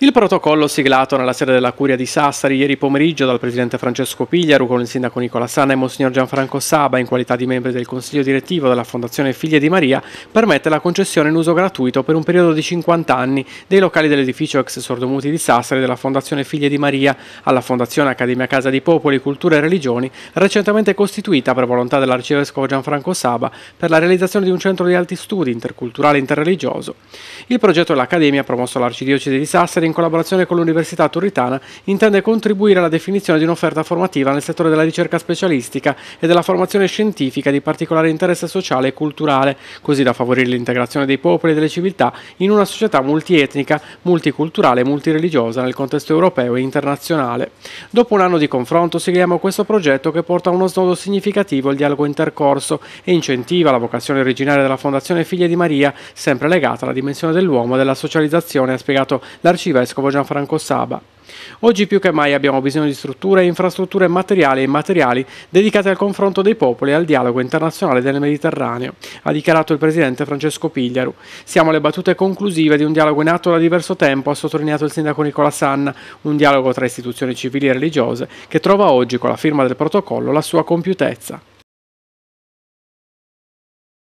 Il protocollo siglato nella sede della Curia di Sassari ieri pomeriggio dal presidente Francesco Pigliaru con il sindaco Nicola Sana e monsignor Gianfranco Saba in qualità di membri del consiglio direttivo della Fondazione Figlie di Maria permette la concessione in uso gratuito per un periodo di 50 anni dei locali dell'edificio ex sordomuti di Sassari della Fondazione Figlie di Maria alla Fondazione Accademia Casa di Popoli, Culture e Religioni recentemente costituita per volontà dell'arcivescovo Gianfranco Saba per la realizzazione di un centro di alti studi interculturale e interreligioso. Il progetto dell'Accademia promosso all'arcidiocesi di Sassari in collaborazione con l'Università Turritana, intende contribuire alla definizione di un'offerta formativa nel settore della ricerca specialistica e della formazione scientifica di particolare interesse sociale e culturale, così da favorire l'integrazione dei popoli e delle civiltà in una società multietnica, multiculturale e multireligiosa nel contesto europeo e internazionale. Dopo un anno di confronto si questo progetto che porta a uno snodo significativo il dialogo intercorso e incentiva la vocazione originaria della Fondazione Figlie di Maria, sempre legata alla dimensione dell'uomo e della socializzazione, ha spiegato l'arcivescovo Vescovo Gianfranco Saba. Oggi più che mai abbiamo bisogno di strutture, infrastrutture materiali e immateriali dedicate al confronto dei popoli e al dialogo internazionale del Mediterraneo, ha dichiarato il presidente Francesco Pigliaru. Siamo alle battute conclusive di un dialogo in atto da diverso tempo, ha sottolineato il sindaco Nicola Sanna, un dialogo tra istituzioni civili e religiose che trova oggi con la firma del protocollo la sua compiutezza.